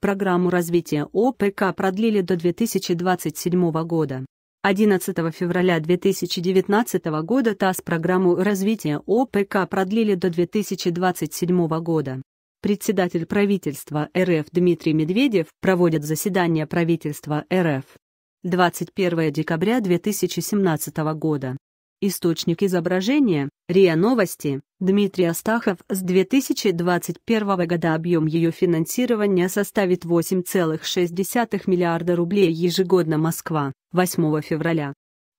Программу развития ОПК продлили до 2027 года. 11 февраля 2019 года ТАСС программу развития ОПК продлили до 2027 года. Председатель правительства РФ Дмитрий Медведев проводит заседание правительства РФ 21 декабря 2017 года. Источник изображения – РИА Новости, Дмитрий Астахов с 2021 года объем ее финансирования составит 8,6 миллиарда рублей ежегодно Москва, 8 февраля.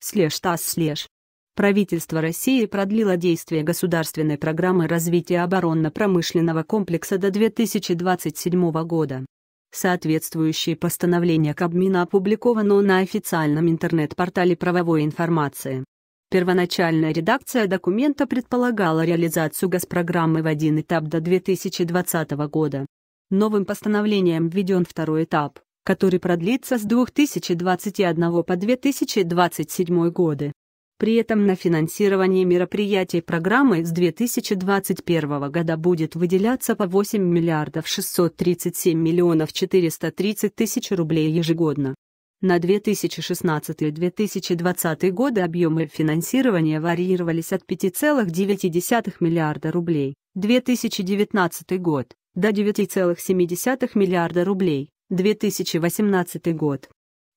Слеж ТАСС слеж. Правительство России продлило действие государственной программы развития оборонно-промышленного комплекса до 2027 года. Соответствующее постановление Кабмина опубликовано на официальном интернет-портале правовой информации. Первоначальная редакция документа предполагала реализацию газпрограммы в один этап до 2020 года. Новым постановлением введен второй этап, который продлится с 2021 по 2027 годы. При этом на финансирование мероприятий программы с 2021 года будет выделяться по 8 миллиардов 637 миллионов 430 тысяч рублей ежегодно. На 2016-2020 годы объемы финансирования варьировались от 5,9 миллиарда рублей 2019 год до 9,7 миллиарда рублей 2018 год.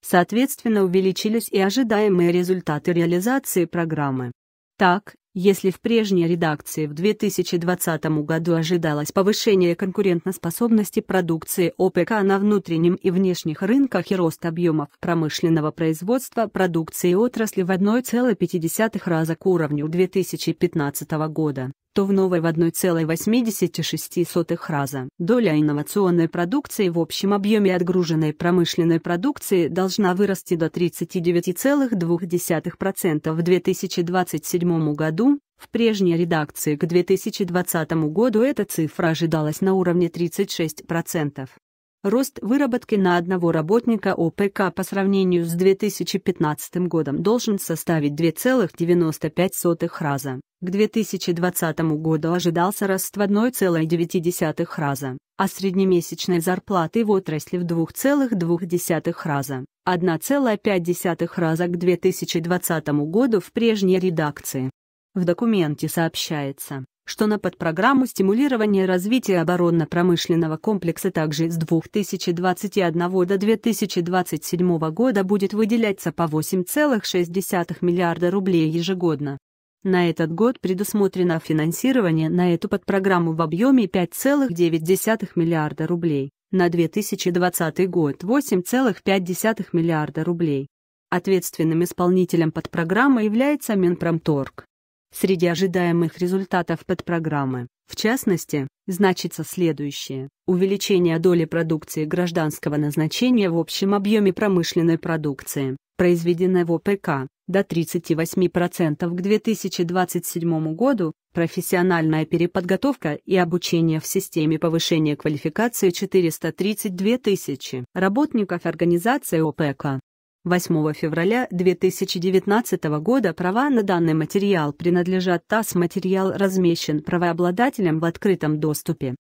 Соответственно увеличились и ожидаемые результаты реализации программы. Так, если в прежней редакции в 2020 году ожидалось повышение конкурентоспособности продукции ОПК на внутреннем и внешних рынках и рост объемов промышленного производства продукции отрасли в 1,5 раза к уровню 2015 года, то в новой в 1,86 раза. Доля инновационной продукции в общем объеме отгруженной промышленной продукции должна вырасти до 39,2% в 2027 году, в прежней редакции к 2020 году эта цифра ожидалась на уровне 36%. Рост выработки на одного работника ОПК по сравнению с 2015 годом должен составить 2,95 раза. К 2020 году ожидался рост в 1,9 раза, а среднемесячной зарплаты в отрасли в 2,2 раза, 1,5 раза к 2020 году в прежней редакции. В документе сообщается, что на подпрограмму стимулирования развития оборонно-промышленного комплекса также с 2021 до 2027 года будет выделяться по 8,6 миллиарда рублей ежегодно. На этот год предусмотрено финансирование на эту подпрограмму в объеме 5,9 миллиарда рублей, на 2020 год 8,5 миллиарда рублей. Ответственным исполнителем подпрограммы является Минпромторг. Среди ожидаемых результатов подпрограммы, в частности, значится следующее. Увеличение доли продукции гражданского назначения в общем объеме промышленной продукции, произведенной в ОПК, до 38% к 2027 году, профессиональная переподготовка и обучение в системе повышения квалификации 432 тысячи работников организации ОПК. 8 февраля 2019 года права на данный материал принадлежат ТАСС. Материал размещен правообладателем в открытом доступе.